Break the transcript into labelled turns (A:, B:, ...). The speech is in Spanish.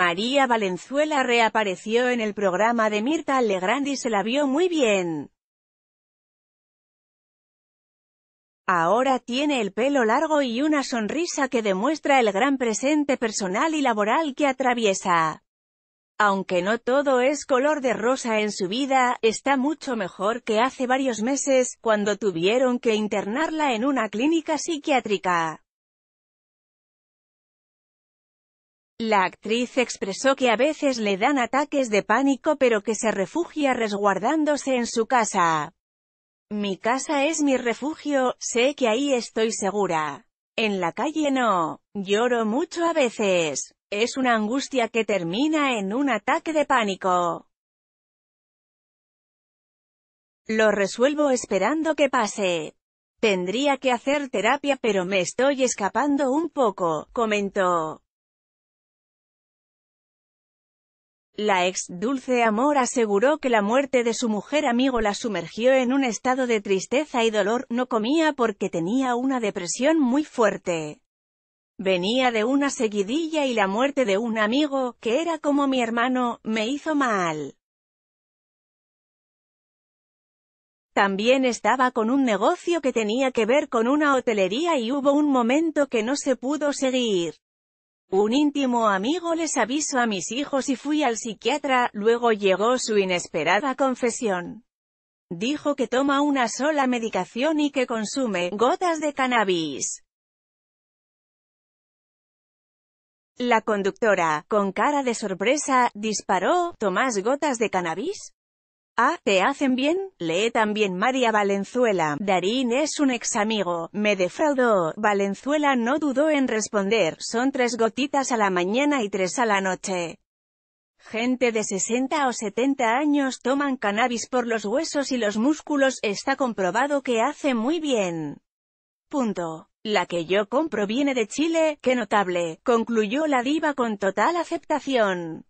A: María Valenzuela reapareció en el programa de Mirta Legrand y se la vio muy bien. Ahora tiene el pelo largo y una sonrisa que demuestra el gran presente personal y laboral que atraviesa. Aunque no todo es color de rosa en su vida, está mucho mejor que hace varios meses, cuando tuvieron que internarla en una clínica psiquiátrica. La actriz expresó que a veces le dan ataques de pánico pero que se refugia resguardándose en su casa. Mi casa es mi refugio, sé que ahí estoy segura. En la calle no. Lloro mucho a veces. Es una angustia que termina en un ataque de pánico. Lo resuelvo esperando que pase. Tendría que hacer terapia pero me estoy escapando un poco, comentó. La ex Dulce Amor aseguró que la muerte de su mujer amigo la sumergió en un estado de tristeza y dolor, no comía porque tenía una depresión muy fuerte. Venía de una seguidilla y la muerte de un amigo, que era como mi hermano, me hizo mal. También estaba con un negocio que tenía que ver con una hotelería y hubo un momento que no se pudo seguir. Un íntimo amigo les avisó a mis hijos y fui al psiquiatra, luego llegó su inesperada confesión. Dijo que toma una sola medicación y que consume gotas de cannabis. La conductora, con cara de sorpresa, disparó, ¿Tomás gotas de cannabis? Ah, ¿te hacen bien? Lee también María Valenzuela. Darín es un ex amigo. Me defraudó. Valenzuela no dudó en responder. Son tres gotitas a la mañana y tres a la noche. Gente de 60 o 70 años toman cannabis por los huesos y los músculos. Está comprobado que hace muy bien. Punto. La que yo compro viene de Chile, qué notable, concluyó la diva con total aceptación.